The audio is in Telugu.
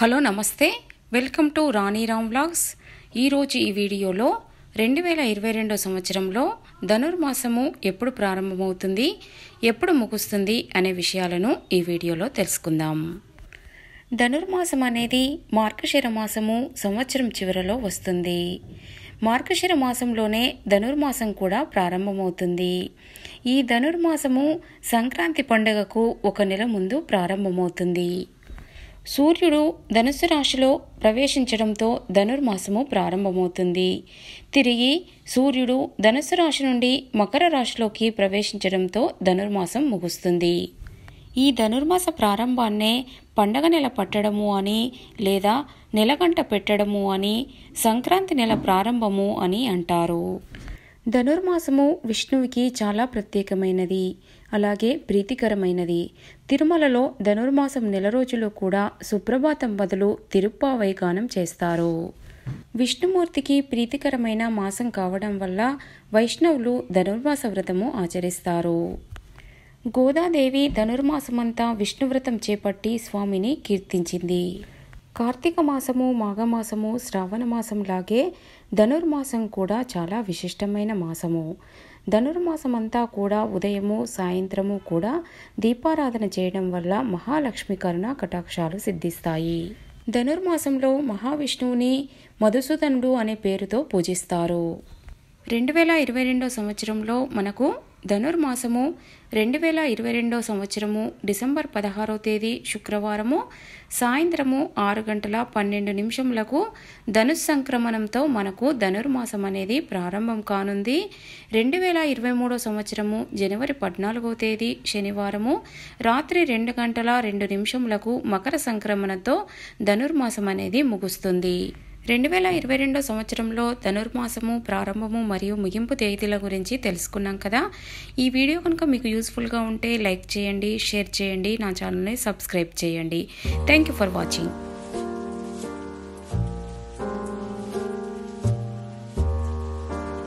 హలో నమస్తే వెల్కమ్ టు రాణీరామ్ బ్లాగ్స్ ఈరోజు ఈ వీడియోలో రెండు వేల ఇరవై రెండో సంవత్సరంలో ధనుర్మాసము ఎప్పుడు ప్రారంభమవుతుంది ఎప్పుడు ముగుస్తుంది అనే విషయాలను ఈ వీడియోలో తెలుసుకుందాం ధనుర్మాసం అనేది మార్గశిర మాసము సంవత్సరం చివరలో వస్తుంది మార్గశిర మాసంలోనే ధనుర్మాసం కూడా ప్రారంభమవుతుంది ఈ ధనుర్మాసము సంక్రాంతి పండుగకు ఒక నెల ముందు ప్రారంభమవుతుంది సూర్యుడు ధనుసు రాశిలో ప్రవేశించడంతో ధనుర్మాసము ప్రారంభమవుతుంది తిరిగి సూర్యుడు ధనుస్సు రాశి నుండి మకర రాశిలోకి ప్రవేశించడంతో ధనుర్మాసం ముగుస్తుంది ఈ ధనుర్మాస ప్రారంభాన్నే పండగ నెల పట్టడము అని లేదా నెలగంట పెట్టడము అని సంక్రాంతి నెల ప్రారంభము అని అంటారు ధనుర్మాసము విష్ణువుకి చాలా ప్రత్యేకమైనది అలాగే ప్రీతికరమైనది తిరుమలలో ధనుర్మాసం నెల రోజులు కూడా సుప్రభాతం బదులు తిరుప్పావైగానం చేస్తారు విష్ణుమూర్తికి ప్రీతికరమైన మాసం కావడం వల్ల వైష్ణవులు ధనుర్మాస వ్రతము ఆచరిస్తారు గోదాదేవి ధనుర్మాసమంతా విష్ణువ్రతం చేపట్టి స్వామిని కీర్తించింది కార్తీక మాసము మాఘమాసము శ్రావణ మాసంలాగే ధనుర్మాసం కూడా చాలా విశిష్టమైన మాసము ధనుర్మాసం అంతా కూడా ఉదయము సాయంత్రము కూడా దీపారాధన చేయడం వల్ల మహాలక్ష్మి కరుణ కటాక్షాలు సిద్ధిస్తాయి ధనుర్మాసంలో మహావిష్ణువుని మధుసూదనుడు అనే పేరుతో పూజిస్తారు రెండు వేల ఇరవై రెండో సంవత్సరంలో మనకు ధనుర్మాసము రెండు వేల ఇరవై రెండో సంవత్సరము డిసెంబర్ పదహారో తేదీ శుక్రవారము సాయంత్రము ఆరు గంటల పన్నెండు నిమిషములకు ధను సంక్రమణంతో మనకు ధనుర్మాసం అనేది ప్రారంభం కానుంది రెండు వేల ఇరవై మూడో సంవత్సరము జనవరి పద్నాలుగో తేదీ శనివారము రాత్రి రెండు గంటల రెండు నిమిషములకు మకర సంక్రమణతో ధనుర్మాసం అనేది ముగుస్తుంది రెండు వేల ఇరవై రెండో సంవత్సరంలో ధనుర్మాసము ప్రారంభము మరియు ముగింపు తేదీల గురించి తెలుసుకున్నాం కదా ఈ వీడియో కనుక మీకు యూస్ఫుల్గా ఉంటే లైక్ చేయండి షేర్ చేయండి నా ఛానల్ని సబ్స్క్రైబ్ చేయండి థ్యాంక్ యూ ఫర్ వాచింగ్